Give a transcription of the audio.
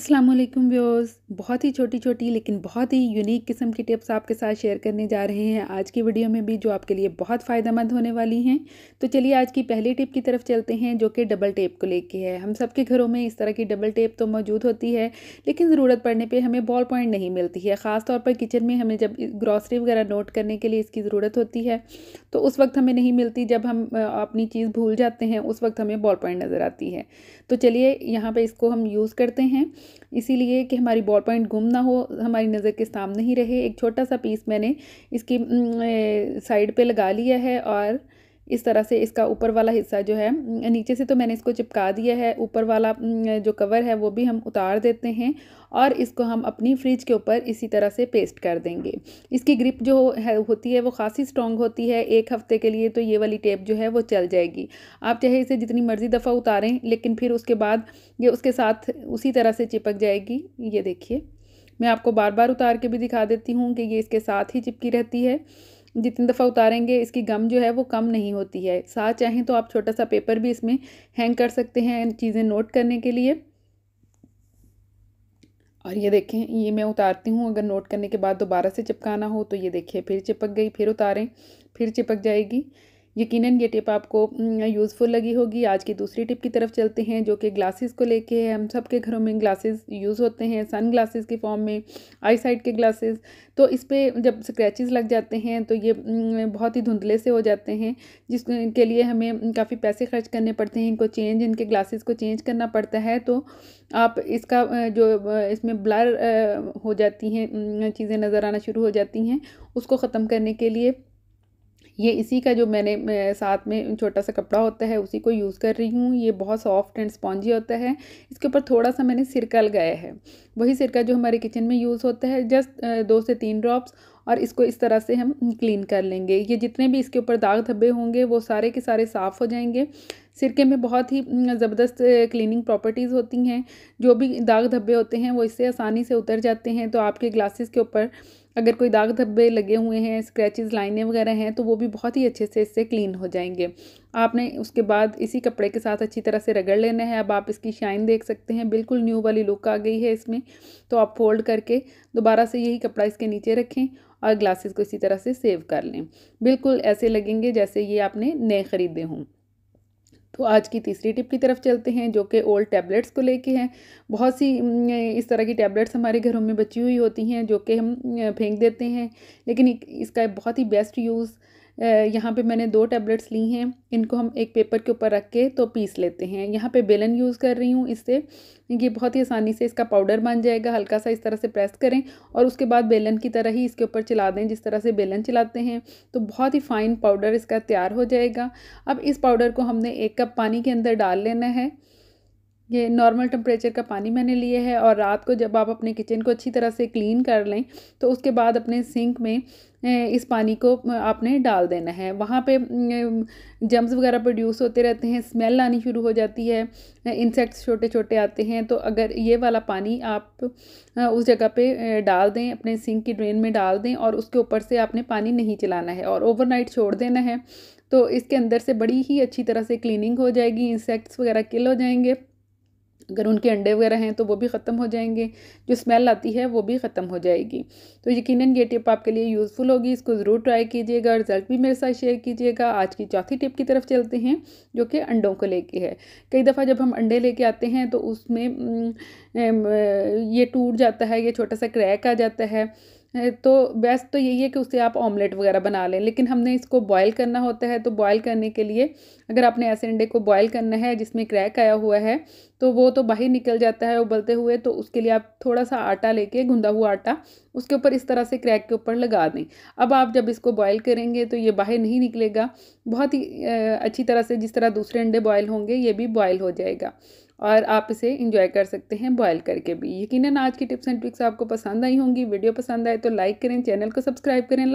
अस्सलाम वालेकुम व्यूअर्स बहुत ही छोटी छोटी लेकिन बहुत ही यूनिक किस्म की टिप्स आपके साथ शेयर करने जा रहे हैं आज की वीडियो में भी जो आपके लिए बहुत फ़ायदेमंद होने वाली हैं तो चलिए आज की पहली टिप की तरफ चलते हैं जो कि डबल टेप को लेके है हम सबके घरों में इस तरह की डबल टेप तो मौजूद होती है लेकिन ज़रूरत पड़ने पर हमें बॉल पॉइंट नहीं मिलती है ख़ासतौर पर किचन में हमें जब ग्रॉसरी वगैरह नोट करने के लिए इसकी ज़रूरत होती है तो उस वक्त हमें नहीं मिलती जब हम अपनी चीज़ भूल जाते हैं उस वक्त हमें बॉल पॉइंट नज़र आती है तो चलिए यहाँ पर इसको हम यूज़ करते हैं इसीलिए कि हमारी बॉल पॉइंट गुम ना हो हमारी नज़र के सामने ही रहे एक छोटा सा पीस मैंने इसकी साइड पे लगा लिया है और इस तरह से इसका ऊपर वाला हिस्सा जो है नीचे से तो मैंने इसको चिपका दिया है ऊपर वाला जो कवर है वो भी हम उतार देते हैं और इसको हम अपनी फ्रिज के ऊपर इसी तरह से पेस्ट कर देंगे इसकी ग्रिप जो है होती है वो खासी स्ट्रॉन्ग होती है एक हफ्ते के लिए तो ये वाली टेप जो है वो चल जाएगी आप चाहे इसे जितनी मर्ज़ी दफ़ा उतारें लेकिन फिर उसके बाद ये उसके साथ उसी तरह से चिपक जाएगी ये देखिए मैं आपको बार बार उतार के भी दिखा देती हूँ कि ये इसके साथ ही चिपकी रहती है जितनी दफ़ा उतारेंगे इसकी गम जो है वो कम नहीं होती है साथ चाहें तो आप छोटा सा पेपर भी इसमें हैंग कर सकते हैं चीज़ें नोट करने के लिए और ये देखें ये मैं उतारती हूँ अगर नोट करने के बाद दोबारा से चिपकाना हो तो ये देखिए फिर चिपक गई फिर उतारें फिर चिपक जाएगी यकीनन ये टिप आपको यूज़फुल लगी होगी आज की दूसरी टिप की तरफ चलते हैं जो कि ग्लासेस को लेके है हम सब के घरों में ग्लासेस यूज़ होते हैं सन ग्लासेस के फॉर्म में आई साइड के ग्लासेस तो इस पर जब स्क्रैचेस लग जाते हैं तो ये बहुत ही धुंधले से हो जाते हैं जिसके लिए हमें काफ़ी पैसे खर्च करने पड़ते हैं इनको चेंज इनके ग्लासेस को चेंज करना पड़ता है तो आप इसका जो इसमें ब्लर हो जाती हैं चीज़ें नज़र आना शुरू हो जाती हैं उसको ख़त्म करने के लिए ये इसी का जो मैंने साथ में छोटा सा कपड़ा होता है उसी को यूज़ कर रही हूँ ये बहुत सॉफ्ट एंड स्पॉन्जी होता है इसके ऊपर थोड़ा सा मैंने सिरका लगाया है वही सिरका जो हमारे किचन में यूज़ होता है जस्ट दो से तीन ड्रॉप्स और इसको इस तरह से हम क्लीन कर लेंगे ये जितने भी इसके ऊपर दाग धब्बे होंगे वो सारे के सारे साफ़ हो जाएंगे सिरके में बहुत ही ज़बरदस्त क्लीनिंग प्रॉपर्टीज़ होती हैं जो भी दाग धब्बे होते हैं वो इससे आसानी से उतर जाते हैं तो आपके ग्लासेस के ऊपर अगर कोई दाग धब्बे लगे हुए हैं स्क्रैच लाइनें वगैरह हैं तो वो भी बहुत ही अच्छे से इससे क्लीन हो जाएंगे आपने उसके बाद इसी कपड़े के साथ अच्छी तरह से रगड़ लेना है अब आप इसकी शाइन देख सकते हैं बिल्कुल न्यू वाली लुक आ गई है इसमें तो आप फोल्ड करके दोबारा से यही कपड़ा इसके नीचे रखें और ग्लासेस को इसी तरह से सेव कर लें बिल्कुल ऐसे लगेंगे जैसे ये आपने नए ख़रीदे हों तो आज की तीसरी टिप की तरफ चलते हैं जो कि ओल्ड टैबलेट्स को लेके हैं बहुत सी इस तरह की टैबलेट्स हमारे घरों में बची हुई होती हैं जो कि हम फेंक देते हैं लेकिन इसका बहुत ही बेस्ट यूज़ यहाँ पे मैंने दो टैबलेट्स ली हैं इनको हम एक पेपर के ऊपर रख के तो पीस लेते हैं यहाँ पे बेलन यूज़ कर रही हूँ इससे ये बहुत ही आसानी से इसका पाउडर बन जाएगा हल्का सा इस तरह से प्रेस करें और उसके बाद बेलन की तरह ही इसके ऊपर चला दें जिस तरह से बेलन चलाते हैं तो बहुत ही फ़ाइन पाउडर इसका तैयार हो जाएगा अब इस पाउडर को हमने एक कप पानी के अंदर डाल लेना है ये नॉर्मल टेम्परेचर का पानी मैंने लिए है और रात को जब आप अपने किचन को अच्छी तरह से क्लीन कर लें तो उसके बाद अपने सिंक में इस पानी को आपने डाल देना है वहाँ पे जम्स वगैरह प्रोड्यूस होते रहते हैं स्मेल आनी शुरू हो जाती है इंसेक्ट्स छोटे छोटे आते हैं तो अगर ये वाला पानी आप उस जगह पे डाल दें अपने सिंक की ड्रेन में डाल दें और उसके ऊपर से आपने पानी नहीं चलाना है और ओवरनाइट छोड़ देना है तो इसके अंदर से बड़ी ही अच्छी तरह से क्लीनिंग हो जाएगी इंसेक्ट्स वगैरह किल हो जाएंगे अगर उनके अंडे वगैरह हैं तो वो भी ख़त्म हो जाएंगे जो स्मेल आती है वो भी ख़त्म हो जाएगी तो यकीनन ये टिप आपके लिए यूज़फुल होगी इसको ज़रूर ट्राई कीजिएगा रिजल्ट भी मेरे साथ शेयर कीजिएगा आज की चौथी टिप की तरफ चलते हैं जो कि अंडों को लेके है कई दफ़ा जब हम अंडे लेके आते हैं तो उसमें ये टूट जाता है ये छोटा सा क्रैक आ जाता है तो बेस्ट तो यही है कि उससे आप ऑमलेट वगैरह बना लें लेकिन हमने इसको बॉयल करना होता है तो बॉयल करने के लिए अगर आपने ऐसे अंडे को बॉयल करना है जिसमें क्रैक आया हुआ है तो वो तो बाहर निकल जाता है उबलते हुए तो उसके लिए आप थोड़ा सा आटा लेके गूंदा हुआ आटा उसके ऊपर इस तरह से क्रैक के ऊपर लगा दें अब आप जब इसको बॉयल करेंगे तो ये बाहर नहीं निकलेगा बहुत ही अच्छी तरह से जिस तरह दूसरे अंडे बॉयल होंगे ये भी बॉयल हो जाएगा और आप इसे इंजॉय कर सकते हैं बॉयल करके भी यकीनन आज की टिप्स एंड ट्रिक्स आपको पसंद आई होंगी वीडियो पसंद आए तो लाइक करें चैनल को सब्सक्राइब करें